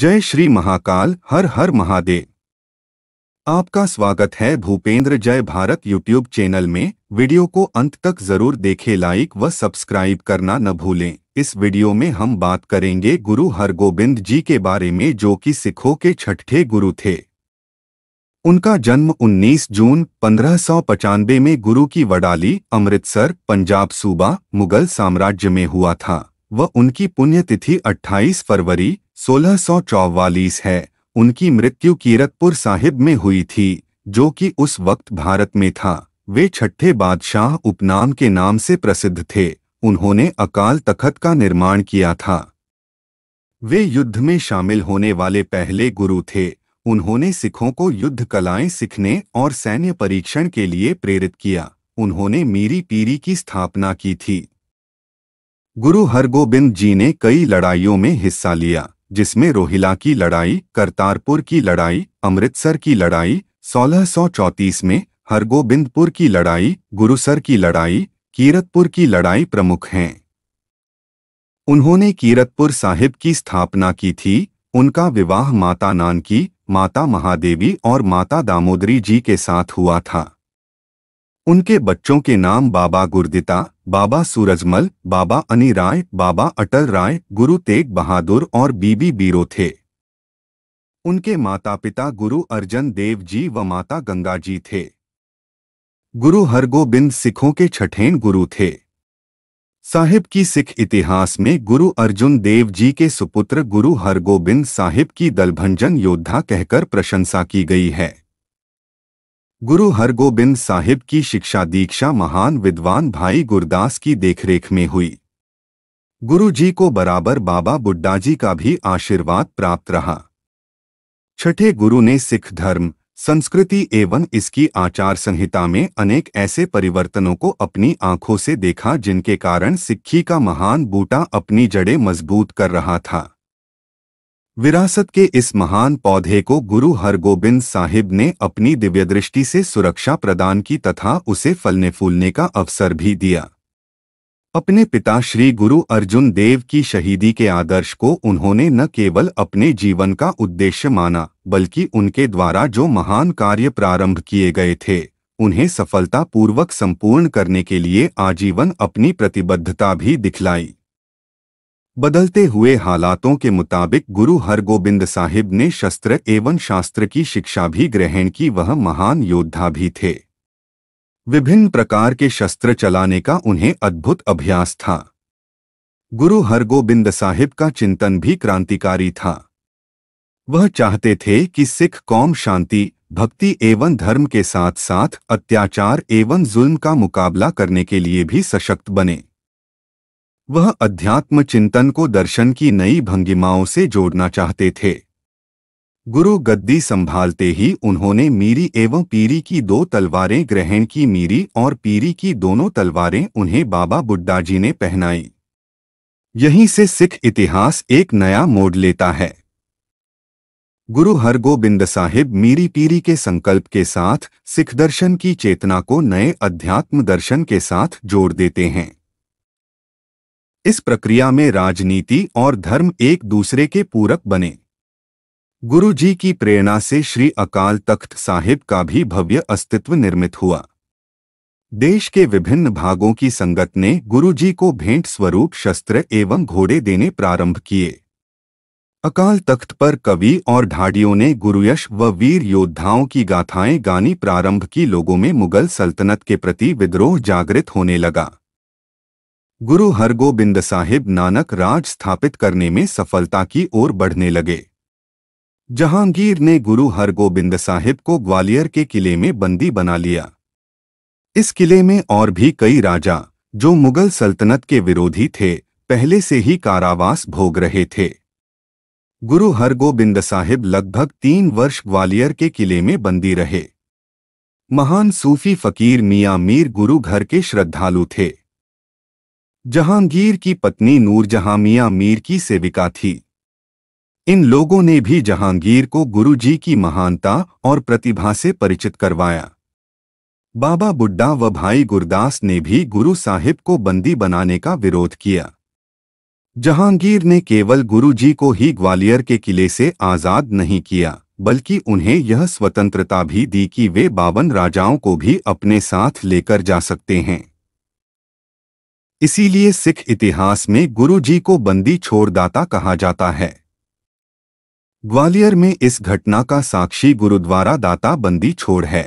जय श्री महाकाल हर हर महादेव आपका स्वागत है भूपेंद्र जय भारत यूट्यूब चैनल में वीडियो को अंत तक जरूर देखें लाइक व सब्सक्राइब करना न भूलें इस वीडियो में हम बात करेंगे गुरु हरगोबिंद जी के बारे में जो कि सिखों के छठे गुरु थे उनका जन्म 19 जून पंद्रह में गुरु की वडाली अमृतसर पंजाब सूबा मुगल साम्राज्य में हुआ था व उनकी पुण्यतिथि 28 फरवरी सोलह सौ चौवालीस है उनकी मृत्यु कीरतपुर साहिब में हुई थी जो कि उस वक्त भारत में था वे छठे बादशाह उपनाम के नाम से प्रसिद्ध थे उन्होंने अकाल तखत का निर्माण किया था वे युद्ध में शामिल होने वाले पहले गुरु थे उन्होंने सिखों को युद्ध कलाएं सीखने और सैन्य परीक्षण के लिए प्रेरित किया उन्होंने मीरी पीरी की स्थापना की थी गुरु हरगोबिंद जी ने कई लड़ाइयों में हिस्सा लिया जिसमें रोहिला की लड़ाई करतारपुर की लड़ाई अमृतसर की लड़ाई सोलह में हरगोबिंदपुर की लड़ाई गुरुसर की लड़ाई कीरतपुर की लड़ाई प्रमुख हैं उन्होंने कीरतपुर साहिब की स्थापना की थी उनका विवाह माता नानकी माता महादेवी और माता दामोदरी जी के साथ हुआ था उनके बच्चों के नाम बाबा गुरदिता बाबा सूरजमल बाबा अनी राय बाबा अटल राय गुरु तेग बहादुर और बीबी बीरो थे उनके माता पिता गुरु अर्जन देव जी व माता गंगा जी थे गुरु हरगोबिंद सिखों के छठेन गुरु थे साहिब की सिख इतिहास में गुरु अर्जुन देव जी के सुपुत्र गुरु हरगोबिंद साहिब की दलभंजन योद्धा कहकर प्रशंसा की गई है गुरु हरगोबिंद साहिब की शिक्षा दीक्षा महान विद्वान भाई गुरदास की देखरेख में हुई गुरु जी को बराबर बाबा बुड्डा जी का भी आशीर्वाद प्राप्त रहा छठे गुरु ने सिख धर्म संस्कृति एवं इसकी आचार संहिता में अनेक ऐसे परिवर्तनों को अपनी आंखों से देखा जिनके कारण सिक्खी का महान बूटा अपनी जड़ें मजबूत कर रहा था विरासत के इस महान पौधे को गुरु हरगोबिंद साहिब ने अपनी दिव्यदृष्टि से सुरक्षा प्रदान की तथा उसे फलने फूलने का अवसर भी दिया अपने पिता श्री गुरु अर्जुन देव की शहीदी के आदर्श को उन्होंने न केवल अपने जीवन का उद्देश्य माना बल्कि उनके द्वारा जो महान कार्य प्रारंभ किए गए थे उन्हें सफलतापूर्वक संपूर्ण करने के लिए आजीवन अपनी प्रतिबद्धता भी दिखलाई बदलते हुए हालातों के मुताबिक गुरु हरगोबिंद साहिब ने शस्त्र एवं शास्त्र की शिक्षा भी ग्रहण की वह महान योद्धा भी थे विभिन्न प्रकार के शस्त्र चलाने का उन्हें अद्भुत अभ्यास था गुरु हरगोबिंद साहिब का चिंतन भी क्रांतिकारी था वह चाहते थे कि सिख कौम शांति भक्ति एवं धर्म के साथ साथ अत्याचार एवं जुल्म का मुकाबला करने के लिए भी सशक्त बने वह अध्यात्म चिंतन को दर्शन की नई भंगिमाओं से जोड़ना चाहते थे गुरु गद्दी संभालते ही उन्होंने मीरी एवं पीरी की दो तलवारें ग्रहण की मीरी और पीरी की दोनों तलवारें उन्हें बाबा बुड्डा जी ने पहनाई यहीं से सिख इतिहास एक नया मोड़ लेता है गुरु हरगोबिंद साहिब मीरी पीरी के संकल्प के साथ सिख दर्शन की चेतना को नए अध्यात्म दर्शन के साथ जोड़ देते हैं इस प्रक्रिया में राजनीति और धर्म एक दूसरे के पूरक बने गुरु जी की प्रेरणा से श्री अकाल तख्त साहिब का भी भव्य अस्तित्व निर्मित हुआ देश के विभिन्न भागों की संगत ने गुरु जी को भेंट स्वरूप शस्त्र एवं घोड़े देने प्रारंभ किए अकाल तख्त पर कवि और ढाडियों ने गुरुयश व वीर योद्धाओं की गाथाएं गानी प्रारंभ की लोगों में मुगल सल्तनत के प्रति विद्रोह जागृत होने लगा गुरु हरगोबिंद साहिब नानक राज स्थापित करने में सफलता की ओर बढ़ने लगे जहांगीर ने गुरु हरगोबिंद साहिब को ग्वालियर के किले में बंदी बना लिया इस किले में और भी कई राजा जो मुगल सल्तनत के विरोधी थे पहले से ही कारावास भोग रहे थे गुरु हरगोबिंद साहिब लगभग तीन वर्ष ग्वालियर के किले में बंदी रहे महान सूफी फकीर मियाँ मीर गुरु घर के श्रद्धालु थे जहांगीर की पत्नी नूरजहां मियाँ मीर की सेविका थी इन लोगों ने भी जहांगीर को गुरुजी की महानता और प्रतिभा से परिचित करवाया बाबा बुड्ढा व भाई गुरदास ने भी गुरु साहिब को बंदी बनाने का विरोध किया जहांगीर ने केवल गुरुजी को ही ग्वालियर के किले से आज़ाद नहीं किया बल्कि उन्हें यह स्वतंत्रता भी दी कि वे बावन राजाओं को भी अपने साथ लेकर जा सकते हैं इसीलिए सिख इतिहास में गुरु जी को बंदी छोड़दाता कहा जाता है ग्वालियर में इस घटना का साक्षी गुरुद्वारा दाता बंदी छोड़ है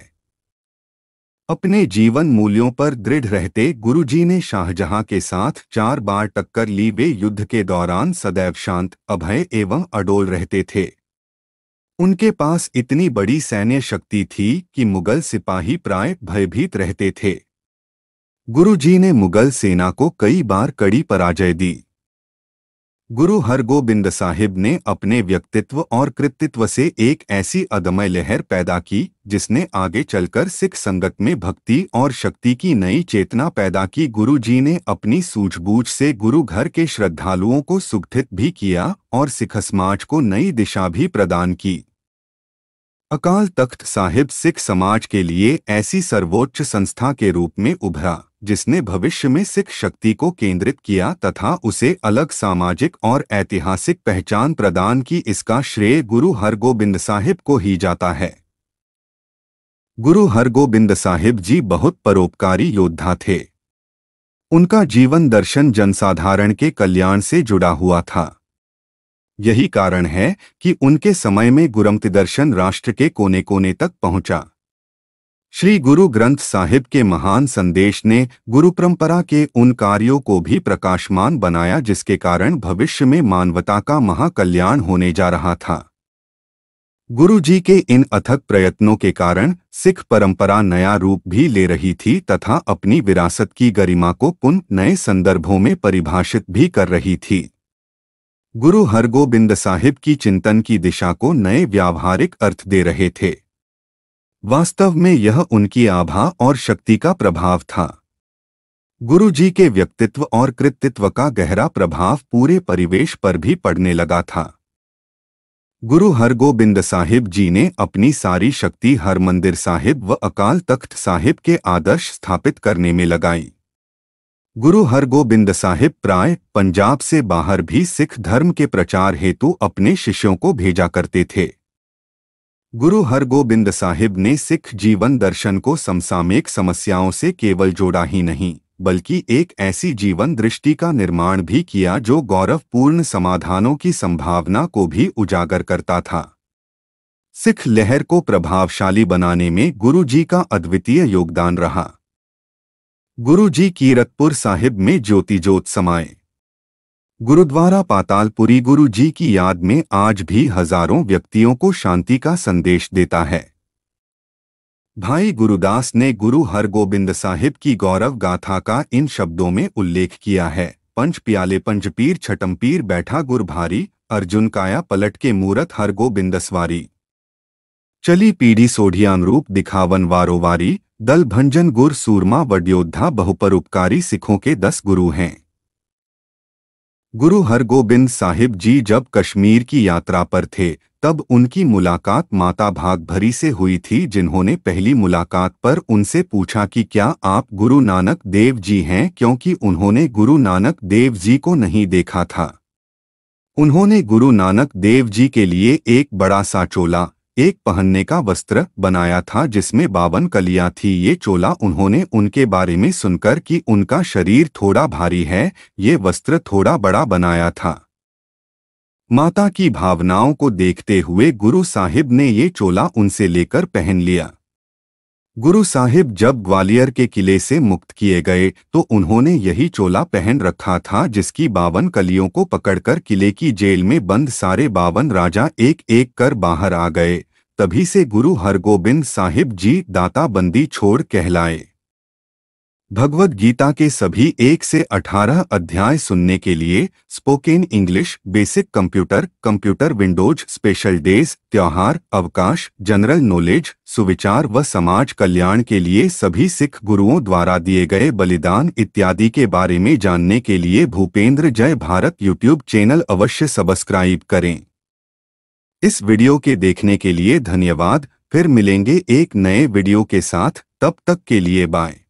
अपने जीवन मूल्यों पर दृढ़ रहते गुरुजी ने शाहजहां के साथ चार बार टक्कर ली वे युद्ध के दौरान सदैव शांत अभय एवं अडोल रहते थे उनके पास इतनी बड़ी सैन्य शक्ति थी कि मुगल सिपाही प्राय भयभीत रहते थे गुरुजी ने मुगल सेना को कई बार कड़ी पराजय दी गुरु हरगोबिंद साहिब ने अपने व्यक्तित्व और कृतित्व से एक ऐसी अदमय लहर पैदा की जिसने आगे चलकर सिख संगत में भक्ति और शक्ति की नई चेतना पैदा की गुरु जी ने अपनी सूझबूझ से गुरु घर के श्रद्धालुओं को सुगठित भी किया और सिख समाज को नई दिशा भी प्रदान की अकाल तख्त साहिब सिख समाज के लिए ऐसी सर्वोच्च संस्था के रूप में उभरा जिसने भविष्य में सिख शक्ति को केंद्रित किया तथा उसे अलग सामाजिक और ऐतिहासिक पहचान प्रदान की इसका श्रेय गुरु हरगोबिंद साहिब को ही जाता है गुरु हरगोबिंद साहिब जी बहुत परोपकारी योद्धा थे उनका जीवन दर्शन जनसाधारण के कल्याण से जुड़ा हुआ था यही कारण है कि उनके समय में गुरमति दर्शन राष्ट्र के कोने कोने तक पहुंचा श्री गुरु ग्रंथ साहिब के महान संदेश ने गुरु परंपरा के उन कार्यों को भी प्रकाशमान बनाया जिसके कारण भविष्य में मानवता का महाकल्याण होने जा रहा था गुरु जी के इन अथक प्रयत्नों के कारण सिख परंपरा नया रूप भी ले रही थी तथा अपनी विरासत की गरिमा को पुनः नए संदर्भों में परिभाषित भी कर रही थी गुरु हरगोबिंद साहिब की चिंतन की दिशा को नए व्यावहारिक अर्थ दे रहे थे वास्तव में यह उनकी आभा और शक्ति का प्रभाव था गुरु जी के व्यक्तित्व और कृतित्व का गहरा प्रभाव पूरे परिवेश पर भी पड़ने लगा था गुरु हरगोबिंद साहिब जी ने अपनी सारी शक्ति हरमंदिर साहिब व अकाल तख्त साहिब के आदर्श स्थापित करने में लगाई गुरु हरगोबिंद साहिब प्राय पंजाब से बाहर भी सिख धर्म के प्रचार हेतु अपने शिष्यों को भेजा करते थे गुरु हरगोबिंद साहिब ने सिख जीवन दर्शन को समसामयिक समस्याओं से केवल जोड़ा ही नहीं बल्कि एक ऐसी जीवन दृष्टि का निर्माण भी किया जो गौरवपूर्ण समाधानों की संभावना को भी उजागर करता था सिख लहर को प्रभावशाली बनाने में गुरु जी का अद्वितीय योगदान रहा गुरुजी कीरतपुर साहिब में ज्योति ज्योत समाये गुरुद्वारा पातालपुरी गुरु जी की याद में आज भी हजारों व्यक्तियों को शांति का संदेश देता है भाई गुरुदास ने गुरु हरगोबिंद साहिब की गौरव गाथा का इन शब्दों में उल्लेख किया है पंच प्याले पंचपीर पीर बैठा गुर भारी अर्जुन काया पलट के मूरत हरगोबिंदस्वारी चली पीढ़ी सोढ़िया अनुरूप दिखावन वारोवारी दल भंजन गुर सूरमा वड्योद्धा बहुपरोपकारी सिखों के दस गुरु हैं गुरु हरगोबिंद साहिब जी जब कश्मीर की यात्रा पर थे तब उनकी मुलाकात माता भागभरी से हुई थी जिन्होंने पहली मुलाकात पर उनसे पूछा कि क्या आप गुरु नानक देव जी हैं क्योंकि उन्होंने गुरु नानक देव जी को नहीं देखा था उन्होंने गुरु नानक देव जी के लिए एक बड़ा सा चोला एक पहनने का वस्त्र बनाया था जिसमें बावन कलियां थी ये चोला उन्होंने उनके बारे में सुनकर कि उनका शरीर थोड़ा भारी है ये वस्त्र थोड़ा बड़ा बनाया था माता की भावनाओं को देखते हुए गुरु साहिब ने ये चोला उनसे लेकर पहन लिया गुरु साहिब जब ग्वालियर के किले से मुक्त किए गए तो उन्होंने यही चोला पहन रखा था जिसकी बावन कलियों को पकड़कर किले की जेल में बंद सारे बावन राजा एक एक कर बाहर आ गए तभी से गुरु हरगोबिंद साहिब जी दाता बंदी छोड़ कहलाए भगवद गीता के सभी एक से अठारह अध्याय सुनने के लिए spoken English basic computer computer Windows special days त्योहार अवकाश जनरल नॉलेज सुविचार व समाज कल्याण के लिए सभी सिख गुरुओं द्वारा दिए गए बलिदान इत्यादि के बारे में जानने के लिए भूपेंद्र जय भारत यूट्यूब चैनल अवश्य सब्सक्राइब करें इस वीडियो के देखने के लिए धन्यवाद फिर मिलेंगे एक नए वीडियो के साथ तब तक के लिए बाय